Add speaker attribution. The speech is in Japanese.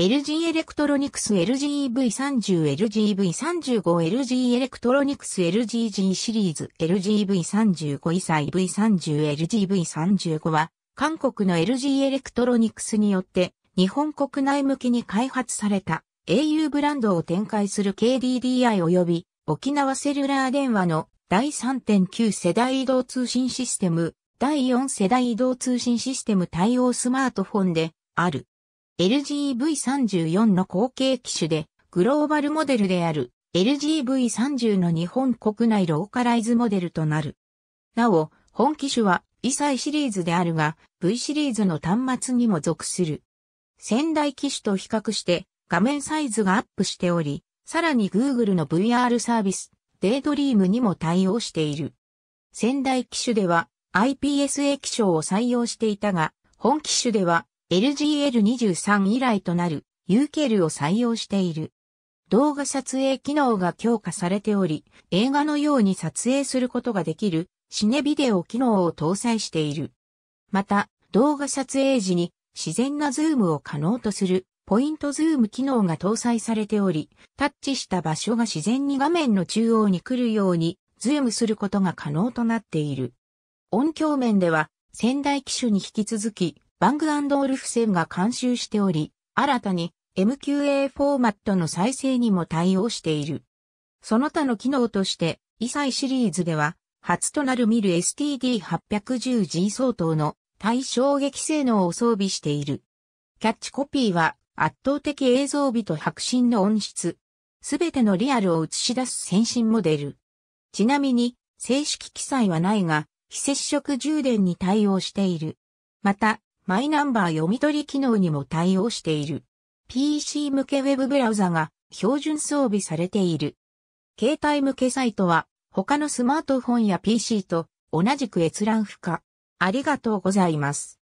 Speaker 1: LG エレクトロニクス l g v 3 0 l g v 3 5 LG エレクトロニクス LGG シリーズ l g v 3 5イサ V30 LGV35 は韓国の LG エレクトロニクスによって日本国内向けに開発された au ブランドを展開する KDDI 及び沖縄セルラー電話の第3.9世代移動通信システム第4世代移動通信システム対応スマートフォンである。LGV34 の後継機種で、グローバルモデルである LGV30 の日本国内ローカライズモデルとなる。なお、本機種は、微細シリーズであるが、V シリーズの端末にも属する。先代機種と比較して画面サイズがアップしており、さらに Google の VR サービス、デイドリームにも対応している。先代機種では IPS 液晶を採用していたが、本機種では LGL23 以来となる UKL を採用している。動画撮影機能が強化されており、映画のように撮影することができるシネビデオ機能を搭載している。また、動画撮影時に自然なズームを可能とするポイントズーム機能が搭載されており、タッチした場所が自然に画面の中央に来るようにズームすることが可能となっている。音響面では仙台機種に引き続きバングオルフセンが監修しており、新たに MQA フォーマットの再生にも対応している。その他の機能として、イサイシリーズでは、初となるミル STD810G 相当の対衝撃性能を装備している。キャッチコピーは、圧倒的映像美と迫真の音質。すべてのリアルを映し出す先進モデル。ちなみに、正式記載はないが、非接触充電に対応している。また、マイナンバー読み取り機能にも対応している。PC 向けウェブブラウザが標準装備されている。携帯向けサイトは他のスマートフォンや PC と同じく閲覧不可。ありがとうございます。